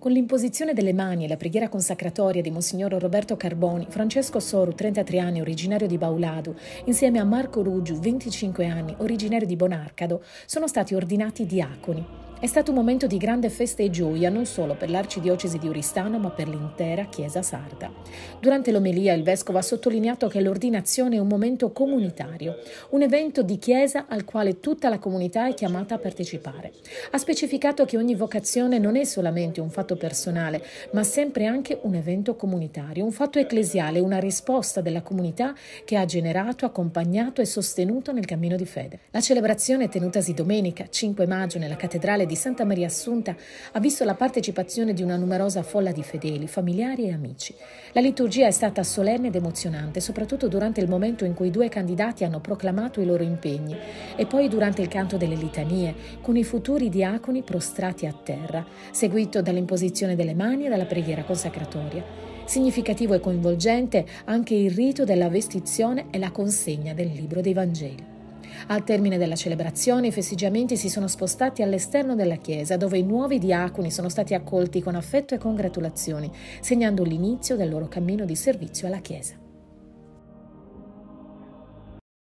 Con l'imposizione delle mani e la preghiera consacratoria di Monsignor Roberto Carboni, Francesco Soru, 33 anni, originario di Baulado, insieme a Marco Ruggiu, 25 anni, originario di Bonarcado, sono stati ordinati diaconi. È stato un momento di grande festa e gioia non solo per l'arcidiocesi di Oristano ma per l'intera Chiesa sarda. Durante l'omelia il Vescovo ha sottolineato che l'ordinazione è un momento comunitario, un evento di Chiesa al quale tutta la comunità è chiamata a partecipare. Ha specificato che ogni vocazione non è solamente un fatto personale ma sempre anche un evento comunitario, un fatto ecclesiale, una risposta della comunità che ha generato, accompagnato e sostenuto nel cammino di fede. La celebrazione tenutasi domenica 5 maggio nella cattedrale di Santa Maria Assunta ha visto la partecipazione di una numerosa folla di fedeli, familiari e amici. La liturgia è stata solenne ed emozionante, soprattutto durante il momento in cui i due candidati hanno proclamato i loro impegni e poi durante il canto delle litanie, con i futuri diaconi prostrati a terra, seguito dall'imposizione delle mani e dalla preghiera consacratoria. Significativo e coinvolgente anche il rito della vestizione e la consegna del libro dei Vangeli. Al termine della celebrazione i festeggiamenti si sono spostati all'esterno della chiesa, dove i nuovi diaconi sono stati accolti con affetto e congratulazioni, segnando l'inizio del loro cammino di servizio alla chiesa.